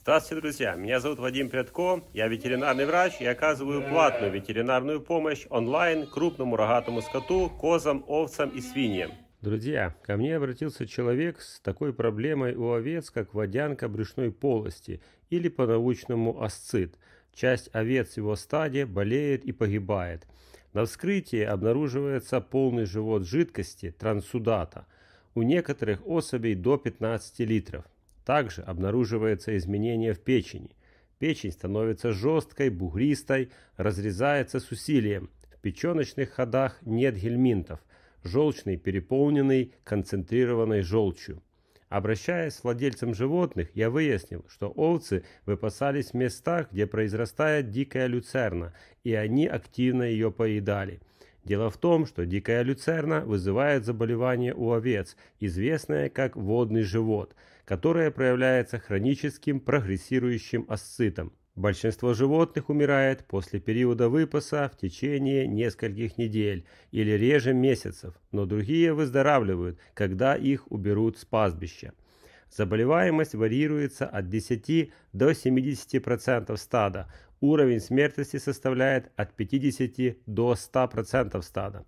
Здравствуйте, друзья! Меня зовут Вадим Прядко, я ветеринарный врач и оказываю платную ветеринарную помощь онлайн крупному рогатому скоту, козам, овцам и свиньям. Друзья, ко мне обратился человек с такой проблемой у овец, как водянка брюшной полости или по-научному асцит. Часть овец в его стаде болеет и погибает. На вскрытии обнаруживается полный живот жидкости трансудата, у некоторых особей до 15 литров. Также обнаруживается изменение в печени. Печень становится жесткой, бугристой, разрезается с усилием. В печеночных ходах нет гельминтов. Желчный переполненный концентрированной желчью. Обращаясь с владельцем животных, я выяснил, что овцы выпасались в местах, где произрастает дикая люцерна, и они активно ее поедали. Дело в том, что дикая люцерна вызывает заболевание у овец, известное как водный живот, которое проявляется хроническим прогрессирующим асцитом. Большинство животных умирает после периода выпаса в течение нескольких недель или реже месяцев, но другие выздоравливают, когда их уберут с пастбища. Заболеваемость варьируется от 10 до 70% стада. Уровень смертности составляет от 50 до 100% стада.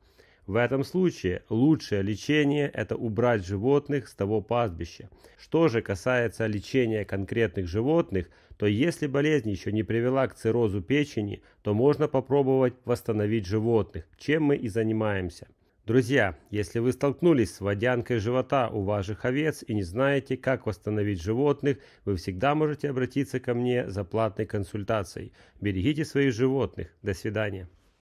В этом случае лучшее лечение – это убрать животных с того пастбища. Что же касается лечения конкретных животных, то если болезнь еще не привела к циррозу печени, то можно попробовать восстановить животных, чем мы и занимаемся. Друзья, если вы столкнулись с водянкой живота у ваших овец и не знаете, как восстановить животных, вы всегда можете обратиться ко мне за платной консультацией. Берегите своих животных. До свидания.